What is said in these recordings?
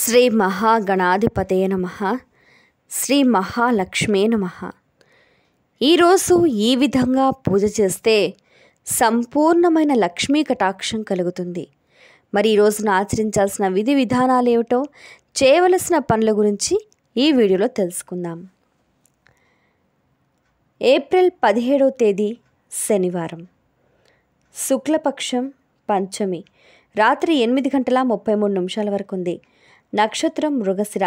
శ్రీ మహాగణాధిపతే నమ శ్రీ మహాలక్ష్మే నమ ఈరోజు ఈ విధంగా పూజ చేస్తే సంపూర్ణమైన లక్ష్మీ కటాక్షం కలుగుతుంది మరి ఈరోజున ఆచరించాల్సిన విధి విధానాలు ఏమిటో చేయవలసిన పనుల గురించి ఈ వీడియోలో తెలుసుకుందాం ఏప్రిల్ పదిహేడవ తేదీ శనివారం శుక్లపక్షం పంచమి రాత్రి ఎనిమిది గంటల ముప్పై మూడు నిమిషాల వరకు ఉంది నక్షత్రం మృగశిర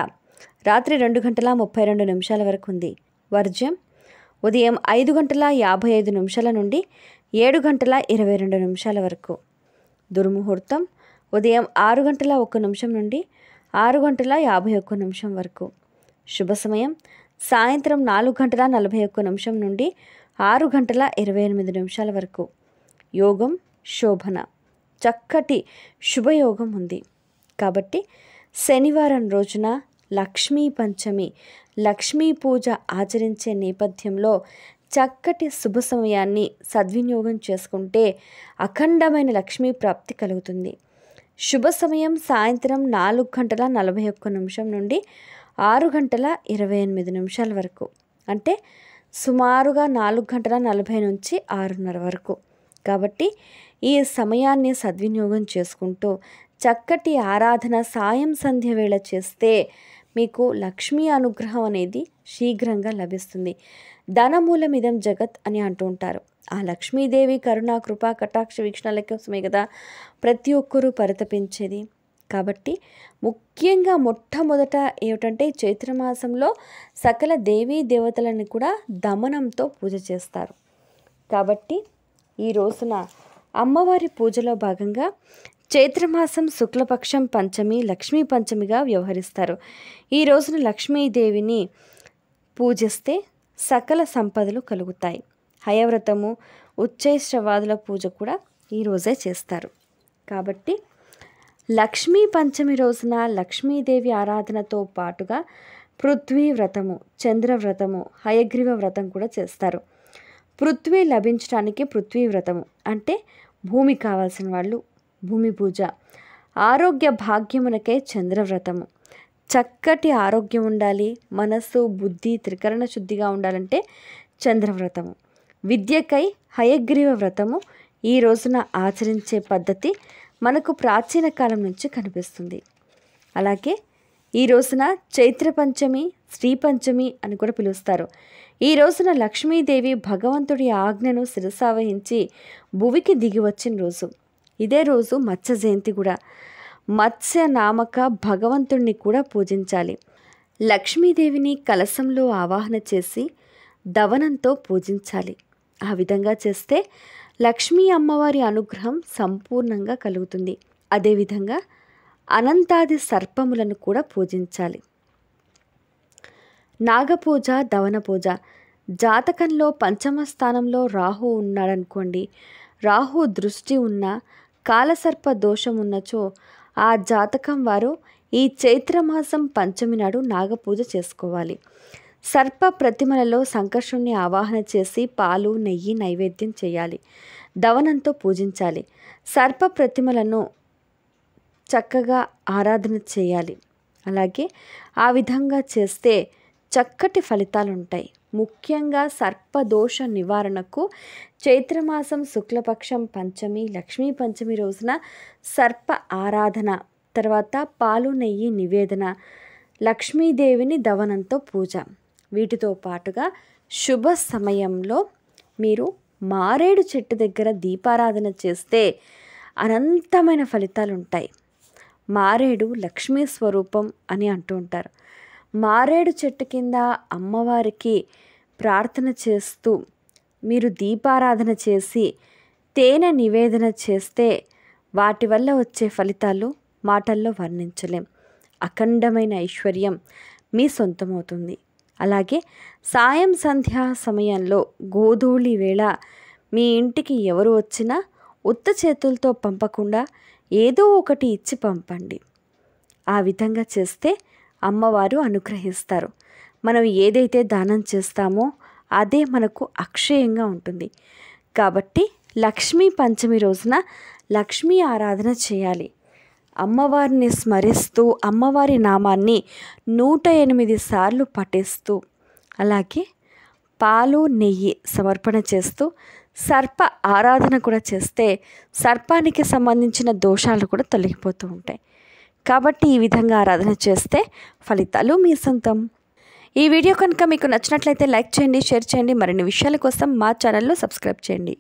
రాత్రి రెండు గంటల ముప్పై రెండు నిమిషాల వరకు ఉంది వర్జ్యం ఉదయం ఐదు గంటల యాభై ఐదు నిమిషాల నుండి ఏడు గంటల ఇరవై రెండు నిమిషాల వరకు దుర్ముహూర్తం ఉదయం ఆరు గంటల ఒక్క నిమిషం నుండి ఆరు గంటల యాభై ఒక్క నిమిషం వరకు శుభ సమయం సాయంత్రం నాలుగు గంటల నలభై ఒక్క నిమిషం నుండి ఆరు గంటల ఇరవై ఎనిమిది నిమిషాల వరకు యోగం శోభన చక్కటి శుభయోగం ఉంది కాబట్టి శనివారం రోజున లక్ష్మీ పంచమి లక్ష్మీ పూజ ఆచరించే నేపథ్యంలో చక్కటి శుభ సమయాన్ని సద్వినియోగం చేసుకుంటే అఖండమైన లక్ష్మీ ప్రాప్తి కలుగుతుంది శుభ సమయం సాయంత్రం నాలుగు గంటల నలభై ఒక్క నిమిషం నుండి ఆరు గంటల ఇరవై ఎనిమిది నిమిషాల వరకు అంటే సుమారుగా నాలుగు గంటల నలభై నుంచి ఆరున్నర వరకు కాబట్టి ఈ సమయాన్ని సద్వినియోగం చేసుకుంటూ చక్కటి ఆరాధన సాయం సంధ్య వేళ చేస్తే మీకు లక్ష్మీ అనుగ్రహం అనేది శీఘ్రంగా లభిస్తుంది ధనమూలమిదం జగత్ అని అంటూ ఉంటారు ఆ లక్ష్మీదేవి కరుణ కృపా కటాక్ష వీక్షణల కోసమే కదా ప్రతి ఒక్కరూ పరితపించేది కాబట్టి ముఖ్యంగా మొట్టమొదట ఏమిటంటే చైత్రమాసంలో సకల దేవీ దేవతలను కూడా దమనంతో పూజ చేస్తారు కాబట్టి ఈ రోజున అమ్మవారి పూజలో భాగంగా చైత్రమాసం శుక్లపక్షం పంచమి లక్ష్మీ పంచమిగా వ్యవహరిస్తారు ఈ రోజున లక్ష్మీదేవిని పూజిస్తే సకల సంపదలు కలుగుతాయి హయవ్రతము ఉచ్చైశ్రవాదుల పూజ కూడా ఈరోజే చేస్తారు కాబట్టి లక్ష్మీ పంచమి రోజున లక్ష్మీదేవి ఆరాధనతో పాటుగా పృథ్వీ వ్రతము చంద్రవ్రతము హయగ్రీవ వ్రతం కూడా చేస్తారు పృథ్వీ లభించడానికి పృథ్వీ వ్రతము అంటే భూమి కావాల్సిన వాళ్ళు భూమి పూజ ఆరోగ్య భాగ్యమునకై చంద్రవ్రతము చక్కటి ఆరోగ్యం ఉండాలి మనస్సు బుద్ధి త్రికరణ శుద్ధిగా ఉండాలంటే చంద్రవ్రతము విద్యకై హయగ్రీవ వ్రతము ఈ రోజున ఆచరించే పద్ధతి మనకు ప్రాచీన కాలం నుంచి కనిపిస్తుంది అలాగే ఈ రోజున చైత్ర పంచమి శ్రీ పంచమి అని కూడా పిలుస్తారు ఈ రోజున లక్ష్మీదేవి భగవంతుడి ఆజ్ఞను శిరసావహించి భువికి దిగి వచ్చిన రోజు ఇదే రోజు మత్స్య జయంతి కూడా మత్స్య నామక భగవంతుణ్ణి కూడా పూజించాలి లక్ష్మీదేవిని కలసంలో ఆవాహన చేసి దవనంతో పూజించాలి ఆ విధంగా చేస్తే లక్ష్మీ అమ్మవారి అనుగ్రహం సంపూర్ణంగా కలుగుతుంది అదేవిధంగా అనంతాది సర్పములను కూడా పూజించాలి నాగపూజ దవన పూజ జాతకంలో పంచమ స్థానంలో రాహు ఉన్నాడనుకోండి రాహు దృష్టి ఉన్న కాలసర్ప దోషమున్నచో ఆ జాతకం వారు ఈ చైత్రమాసం పంచమి నాడు నాగపూజ చేసుకోవాలి సర్ప ప్రతిమలలో సంకర్షుణ్ణి ఆవాహన చేసి పాలు నెయ్యి నైవేద్యం చేయాలి దవనంతో పూజించాలి సర్ప ప్రతిమలను చక్కగా ఆరాధన చేయాలి అలాగే ఆ విధంగా చేస్తే చక్కటి ఫలితాలు ఉంటాయి ముఖ్యంగా సర్పదోష నివారణకు చైత్రమాసం శుక్లపక్షం పంచమి లక్ష్మీ పంచమి రోజున సర్ప ఆరాధన తర్వాత పాలు నెయ్యి నివేదన లక్ష్మీదేవిని దవనంతో పూజ వీటితో పాటుగా శుభ సమయంలో మీరు మారేడు చెట్టు దగ్గర దీపారాధన చేస్తే అనంతమైన ఫలితాలు ఉంటాయి మారేడు లక్ష్మీ స్వరూపం అని అంటూ ఉంటారు మారేడు చెట్టు కింద అమ్మవారికి ప్రార్థన చేస్తూ మీరు దీపారాధన చేసి తేనె నివేదన చేస్తే వాటి వల్ల వచ్చే ఫలితాలు మాటల్లో వర్ణించలేం అఖండమైన ఐశ్వర్యం మీ సొంతమవుతుంది అలాగే సాయం సంధ్యా సమయంలో గోధూళి వేళ మీ ఇంటికి ఎవరు వచ్చినా ఉత్త చేతులతో పంపకుండా ఏదో ఒకటి ఇచ్చి పంపండి ఆ విధంగా చేస్తే అమ్మవారు అనుగ్రహిస్తారు మనం ఏదైతే దానం చేస్తామో అదే మనకు అక్షయంగా ఉంటుంది కాబట్టి లక్ష్మీ పంచమి రోజున లక్ష్మీ ఆరాధన చేయాలి అమ్మవారిని స్మరిస్తూ అమ్మవారి నామాన్ని నూట ఎనిమిది సార్లు పఠిస్తూ అలాగే పాలు నెయ్యి సమర్పణ చేస్తూ సర్ప ఆరాధన కూడా చేస్తే సర్పానికి సంబంధించిన దోషాలు కూడా తొలగిపోతూ ఉంటాయి కాబట్టి ఈ విధంగా ఆరాధన చేస్తే ఫలితాలు మీ సొంతం ఈ వీడియో కనుక మీకు నచ్చినట్లయితే లైక్ చేయండి షేర్ చేయండి మరిన్ని విషయాల కోసం మా ఛానల్లో సబ్స్క్రైబ్ చేయండి